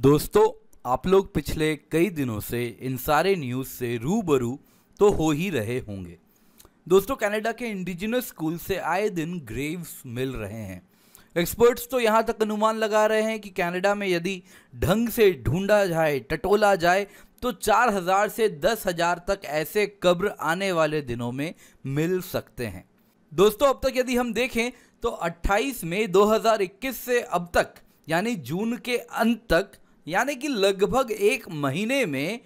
दोस्तों आप लोग पिछले कई दिनों से इन सारे न्यूज़ से रूबरू तो हो ही रहे होंगे दोस्तों कनाडा के इंडिजिनस स्कूल से आए दिन ग्रेव्स मिल रहे हैं एक्सपर्ट्स तो यहाँ तक अनुमान लगा रहे हैं कि कनाडा में यदि ढंग से ढूंढा जाए टटोला जाए तो 4000 से 10000 तक ऐसे कब्र आने वाले दिनों में मिल सकते हैं दोस्तों अब तक यदि हम देखें तो 28 मई 2021 से अब तक यानी जून के अंत तक यानी कि लगभग एक महीने में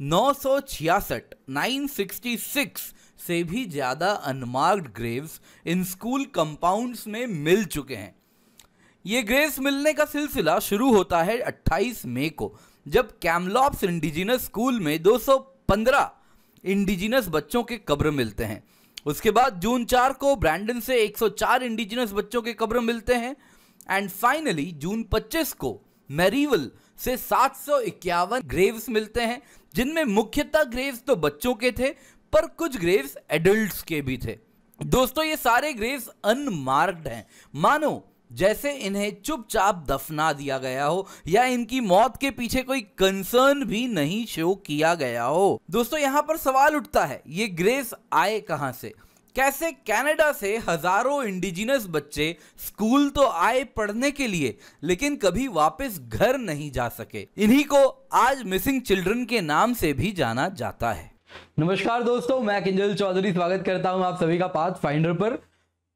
नौ सौ छियासठ नाइन सिक्सटी सिक्स से भी ज़्यादा unmarked graves in school compounds में मिल चुके हैं ये ग्रेव्स मिलने का सिलसिला शुरू होता है 28 मई को जब कैमलॉप्स इंडिजिनस स्कूल में 215 इंडिजिनस बच्चों के कब्र मिलते हैं उसके बाद जून चार को ब्रैंडन से 104 इंडिजिनस बच्चों के कब्र मिलते हैं एंड फाइनली जून 25 को मेरीवल से सात ग्रेव्स मिलते हैं जिनमें मुख्यतः ग्रेव्स तो बच्चों के थे पर कुछ ग्रेव्स एडल्ट के भी थे दोस्तों ये सारे ग्रेव्स अनमार्क्ड हैं मानो जैसे इन्हें चुपचाप दफना दिया गया हो या इनकी मौत के पीछे कोई कंसर्न भी नहीं शो किया गया हो दोस्तों यहाँ पर सवाल उठता है ये ग्रेव्स आए कहां से कैसे कनाडा से हजारों इंडिजिनस बच्चे स्कूल तो आए पढ़ने के लिए लेकिन कभी वापस घर नहीं जा सके इन्हीं को आज मिसिंग चिल्ड्रन के नाम से भी जाना जाता है नमस्कार दोस्तों मैं किंजल चौधरी स्वागत करता हूं आप सभी का पाथ फाइंडर पर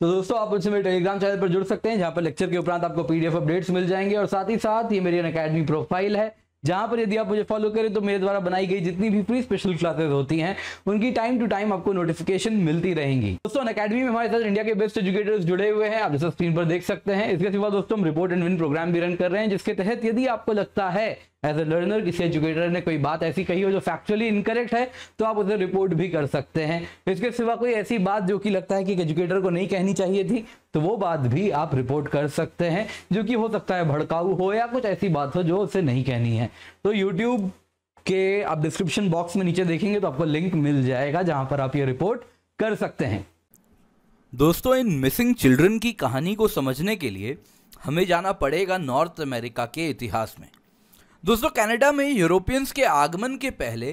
तो दोस्तों आप मुझसे मेरे टेलीग्राम चैनल पर जुड़ सकते हैं जहां पर लेक्चर के उपरांत आपको पीडीएफ अपडेट्स मिल जाएंगे और साथ ही साथ ये मेरी अकेडमी प्रोफाइल है जहां पर यदि आप मुझे फॉलो करें तो मेरे द्वारा बनाई गई जितनी भी फ्री स्पेशल क्लासेस होती हैं उनकी टाइम टू टाइम आपको नोटिफिकेशन मिलती रहेंगी दोस्तों अकेडमी में हमारे साथ इंडिया के बेस्ट एजुकेटर्स जुड़े हुए हैं आप जैसे स्क्रीन पर देख सकते हैं इसके सिवा दोस्तों हम रिपोर्ट एंड विन प्रोग्राम भी रन कर रहे हैं जिसके तहत यदि आपको लगता है एज ए लर्नर किसी एजुकेटर ने कोई बात ऐसी कही हो जो फैक्चुअली इनकरेक्ट है तो आप उसे रिपोर्ट भी कर सकते हैं इसके सिवा कोई ऐसी बात जो कि लगता है कि एजुकेटर को नहीं कहनी चाहिए थी तो वो बात भी आप रिपोर्ट कर सकते हैं जो कि हो सकता है भड़काऊ हो या कुछ ऐसी बात हो जो उसे नहीं कहनी है तो यूट्यूब के आप डिस्क्रिप्शन बॉक्स में नीचे देखेंगे तो आपको लिंक मिल जाएगा जहाँ पर आप ये रिपोर्ट कर सकते हैं दोस्तों इन मिसिंग चिल्ड्रन की कहानी को समझने के लिए हमें जाना पड़ेगा नॉर्थ अमेरिका के इतिहास में दोस्तों कनाडा में यूरोपियंस के आगमन के पहले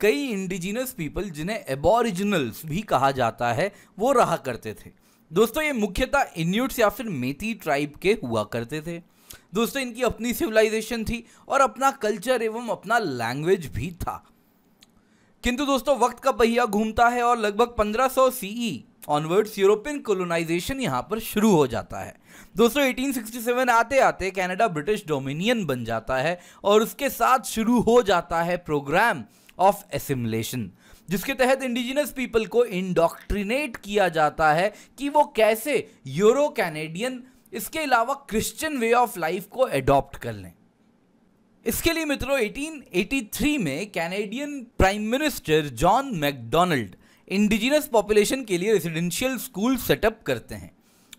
कई इंडिजिनस पीपल जिन्हें एबोरिजिनल्स भी कहा जाता है वो रहा करते थे दोस्तों ये मुख्यतः इन्यूट्स या फिर मेथी ट्राइब के हुआ करते थे दोस्तों इनकी अपनी सिविलाइजेशन थी और अपना कल्चर एवं अपना लैंग्वेज भी था किंतु दोस्तों वक्त का पहिया घूमता है और लगभग 1500 सीई ऑनवर्ड्स यूरोपियन कॉलोनाइजेशन यहाँ पर शुरू हो जाता है दोस्तों 1867 आते आते कनाडा ब्रिटिश डोमिनियन बन जाता है और उसके साथ शुरू हो जाता है प्रोग्राम ऑफ एसिमुलेशन जिसके तहत इंडिजिनस पीपल को इंडॉक्ट्रिनेट किया जाता है कि वो कैसे यूरो कैनेडियन इसके अलावा क्रिश्चियन वे ऑफ लाइफ को एडॉप्ट कर लें इसके लिए मित्रों 1883 में Canadian prime minister John Macdonald indigenous population के लिए रेजिडेंशियल स्कूल सेटअप करते हैं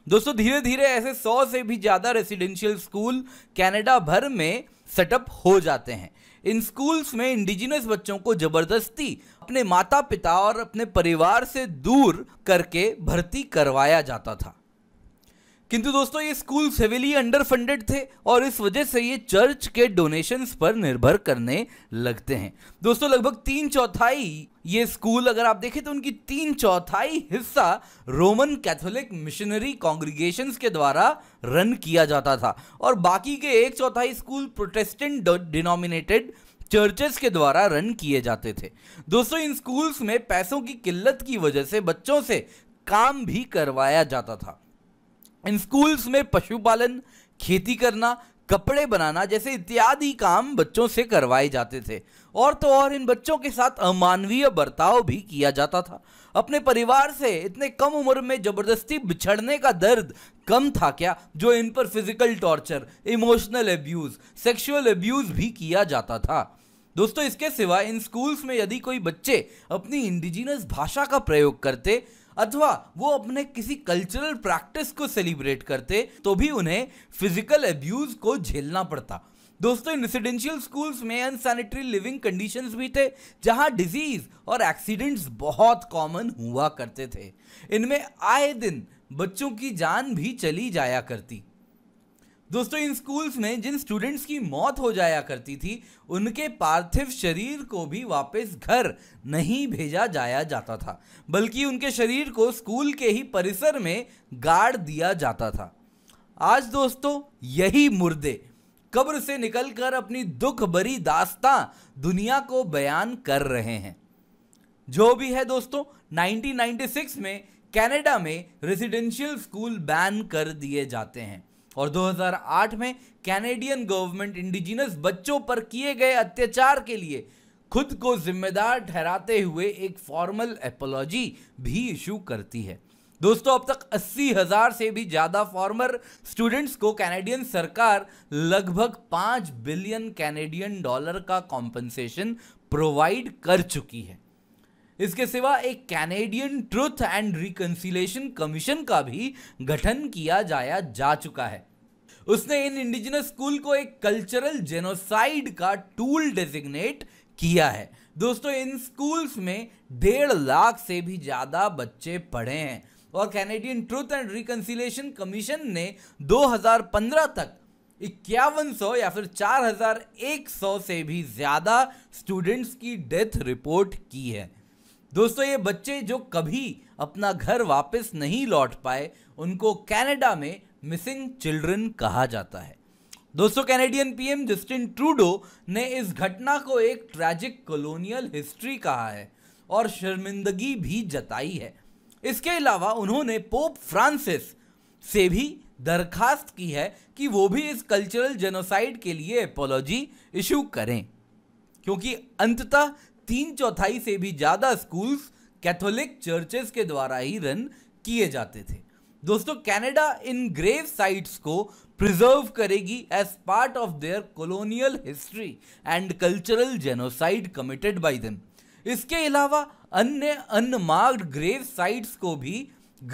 दोस्तों धीरे धीरे ऐसे सौ से भी ज़्यादा रेजिडेंशियल स्कूल कैनेडा भर में सेटअप हो जाते हैं इन स्कूल्स में इंडिजिनस बच्चों को ज़बरदस्ती अपने माता पिता और अपने परिवार से दूर करके भर्ती करवाया जाता था किंतु दोस्तों ये स्कूल हेविली अंडर फंडेड थे और इस वजह से ये चर्च के डोनेशंस पर निर्भर करने लगते हैं दोस्तों लगभग तीन चौथाई ये स्कूल अगर आप देखें तो उनकी तीन चौथाई हिस्सा रोमन कैथोलिक मिशनरी कॉन्ग्रीगेशन के द्वारा रन किया जाता था और बाकी के एक चौथाई स्कूल प्रोटेस्टेंट डिनोमिनेटेड चर्चेस के द्वारा रन किए जाते थे दोस्तों इन स्कूल्स में पैसों की किल्लत की वजह से बच्चों से काम भी करवाया जाता था इन स्कूल्स में पशुपालन खेती करना कपड़े बनाना जैसे इत्यादि काम बच्चों से करवाए जाते थे और तो और इन बच्चों के साथ अमानवीय बर्ताव भी किया जाता था अपने परिवार से इतने कम उम्र में ज़बरदस्ती बिछड़ने का दर्द कम था क्या जो इन पर physical torture emotional abuse sexual abuse भी किया जाता था दोस्तों इसके सिवा इन स्कूल्स में यदि कोई बच्चे अपनी इंडिजिनस भाषा का प्रयोग करते अथवा वो अपने किसी कल्चरल प्रैक्टिस को सेलिब्रेट करते तो भी उन्हें फिजिकल एब्यूज को झेलना पड़ता दोस्तों इन रेसिडेंशियल स्कूल्स में अनसैनिटरी लिविंग कंडीशंस भी थे जहां डिजीज और एक्सीडेंट्स बहुत कॉमन हुआ करते थे इनमें आए दिन बच्चों की जान भी चली जाया करती दोस्तों इन स्कूल्स में जिन स्टूडेंट्स की मौत हो जाया करती थी उनके पार्थिव शरीर को भी वापस घर नहीं भेजा जाया जाता था बल्कि उनके शरीर को स्कूल के ही परिसर में गाड़ दिया जाता था आज दोस्तों यही मुर्दे कब्र से निकलकर अपनी दुख भरी दास्तां दुनिया को बयान कर रहे हैं जो भी है दोस्तों 1996 में कनाडा में रेजिडेंशियल स्कूल बैन कर दिए जाते हैं और 2008 में कैनेडियन गवर्नमेंट इंडिजिनस बच्चों पर किए गए अत्याचार के लिए खुद को जिम्मेदार ठहराते हुए एक फॉर्मल एपोलॉजी भी इशू करती है दोस्तों अब तक अस्सी हजार से भी ज़्यादा फॉर्मर स्टूडेंट्स को कैनेडियन सरकार लगभग पांच बिलियन कैनेडियन डॉलर का कॉम्पनसेशन प्रोवाइड कर चुकी है इसके सिवा एक Canadian truth and reconciliation commission का भी गठन किया जाया जा चुका है उसने इन इंडिजिनस स्कूल को एक कल्चरल जेनोसाइड का टूल डेजिग्नेट किया है दोस्तों इन स्कूल्स में डेढ़ लाख से भी ज़्यादा बच्चे पढ़े हैं और Canadian truth and reconciliation commission ने 2015 तक इक्यावन सौ या फिर 4100 से भी ज़्यादा स्टूडेंट्स की डेथ रिपोर्ट की है दोस्तों ये बच्चे जो कभी अपना घर वापस नहीं लौट पाए उनको कनाडा में मिसिंग चिल्ड्रन कहा जाता है दोस्तों कैनेडियन पीएम जस्टिन ट्रूडो ने इस घटना को एक ट्रैजिक कॉलोनियल हिस्ट्री कहा है और शर्मिंदगी भी जताई है इसके अलावा उन्होंने पोप फ्रांसिस से भी दरखास्त की है कि वो भी इस कल्चरल जेनोसाइड के लिए एपोलॉजी इशू करें क्योंकि अंततः तीन चौथाई से भी ज़्यादा स्कूल्स कैथोलिक चर्चेस के द्वारा ही रन किए जाते थे दोस्तों कनाडा इन ग्रेव साइट्स को प्रिजर्व करेगी as part of their colonial history and cultural genocide committed by them इसके अलावा अन्य अनमार्क्ड ग्रेव साइट्स को भी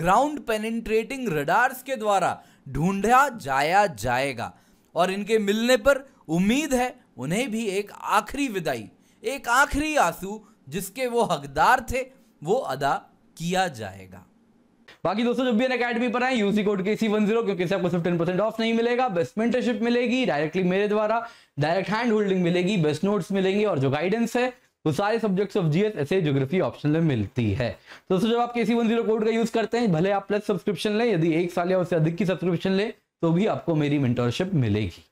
ग्राउंड पेनिट्रेटिंग रडार्स के द्वारा ढूंढा जाया जाएगा और इनके मिलने पर उम्मीद है उन्हें भी एक आखिरी विदाई एक आखिरी आंसू जिसके वो हकदार थे वो अदा किया जाएगा बाकी दोस्तों जब भी एन अकेडमी पर आए UC code K C one zero क्योंकि आपको सिर्फ टेन परसेंट ऑफ नहीं मिलेगा बेस्ट मेंटरशिप मिलेगी डायरेक्टली मेरे द्वारा डायरेक्ट हैंड होल्डिंग मिलेगी बेस्ट नोट्स मिलेंगे और जो गाइडेंस है वो सारे सब्जेक्ट्स ऑफ जीएस ऐसे ज्योग्राफी ऑप्शन में मिलती है दोस्तों जब आप केसी वन जीरो कोड का यूज करते हैं भले आप प्लस सब्सक्रिप्शन लें यदि एक साल या उससे अधिक की सब्सक्रिप्शन लें तो भी आपको मेरी मेंटरशिप मिलेगी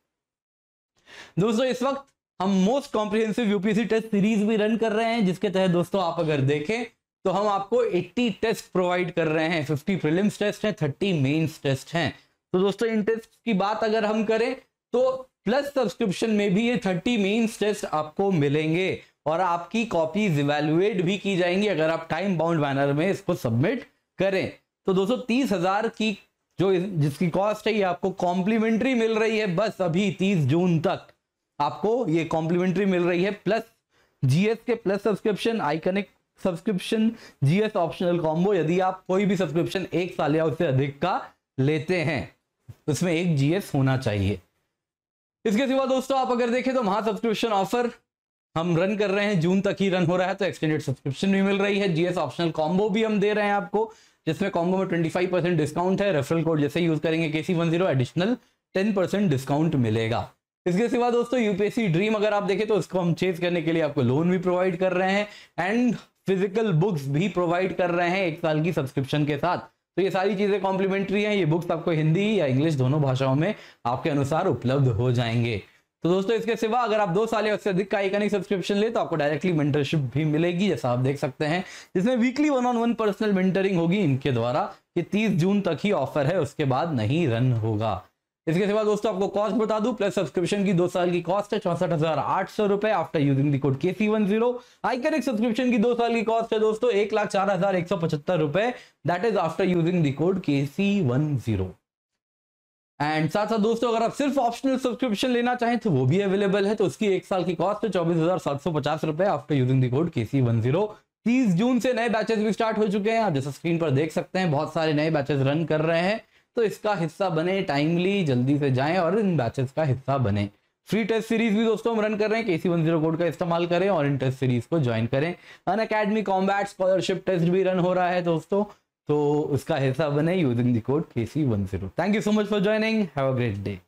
दोस्तों इस वक्त हम most comprehensive UPSC test series भी रन कर रहे हैं जिसके तहत दोस्तों आप अगर देखें तो हम आपको 80 टेस्ट प्रोवाइड कर रहे हैं 50 प्रीलिम्स टेस्ट हैं 30 मेंस टेस्ट हैं तो दोस्तों इन टेस्ट की बात अगर हम करें तो प्लस सब्सक्रिप्शन में भी ये 30 मेंस टेस्ट आपको मिलेंगे और आपकी कॉपीज इवेल्युएट भी की जाएंगी अगर आप टाइम बाउंड बैनर में इसको सबमिट करें तो दोस्तों तीस हजार की जो जिसकी कॉस्ट है ये आपको कॉम्प्लीमेंट्री मिल रही है बस अभी तीस जून तक आपको ये कॉम्प्लीमेंट्री मिल रही है प्लस जीएस के plus subscription I connect subscription GS optional combo यदि आप कोई भी सब्सक्रिप्शन एक साल या उससे अधिक का लेते हैं उसमें एक जीएस होना चाहिए इसके सिवा दोस्तों आप अगर देखें तो महा सब्सक्रिप्शन ऑफर हम रन कर रहे हैं जून तक ही रन हो रहा है तो एक्सटेंडेड सब्सक्रिप्शन भी मिल रही है जीएस ऑप्शनल कॉम्बो भी हम दे रहे हैं आपको जिसमें कॉम्बो में 25 परसेंट डिस्काउंट है रेफरल कोड जैसे यूज करेंगे KC one zero additional 10 percent discount मिलेगा इसके सिवा दोस्तों यूपीएससी ड्रीम अगर आप देखें तो उसको हम चेज करने के लिए आपको लोन भी प्रोवाइड कर रहे हैं एंड फिजिकल बुक्स भी प्रोवाइड कर रहे हैं एक साल की सब्सक्रिप्शन के साथ तो ये सारी चीजें कॉम्प्लीमेंट्री हैं ये बुक्स आपको हिंदी या इंग्लिश दोनों भाषाओं में आपके अनुसार उपलब्ध हो जाएंगे तो दोस्तों इसके सिवा अगर आप दो साल या उससे अधिक का एक सब्सक्रिप्शन ले तो आपको डायरेक्टली मेंटरशिप भी मिलेगी जैसा आप देख सकते हैं जिसमें weekly one on one personal mentoring होगी इनके द्वारा ये 30 जून तक ही ऑफर है उसके बाद नहीं रन होगा इसके सिवा दोस्तों आपको कॉस्ट बता दूं प्लस सब्सक्रिप्शन की दो साल की कॉस्ट है चौसठ हजार आठ सौ रुपए after using the code K C one zero एक सब्सक्रिप्शन की दो साल की कॉस्ट है दोस्तों एक लाख चार हजार एक सौ पचहत्तर रुपए that is after using the code K C one zero and साथ साथ दोस्तों अगर आप सिर्फ ऑप्शनल सब्सक्रिप्शन लेना चाहें तो वो भी अवेलेबल है तो उसकी एक साल की कॉस्ट है चौबीस हजार सात सौ पचास रुपए after using the code K C one zero तीस जून से नए बैचेस भी स्टार्ट हो चुके हैं आप जैसे स्क्रीन पर देख सकते हैं बहुत सारे नए बैचेस रन कर रहे हैं तो इसका हिस्सा बने टाइमली जल्दी से जाएं और इन बैचेस का हिस्सा बने फ्री टेस्ट सीरीज भी दोस्तों हम रन कर रहे हैं केसी वन जीरो कोड का इस्तेमाल करें और इन टेस्ट सीरीज को ज्वाइन करें Unacademy combat scholarship test भी रन हो रहा है दोस्तों तो उसका हिस्सा बने using the code KC one zero thank you so much for joining have a great day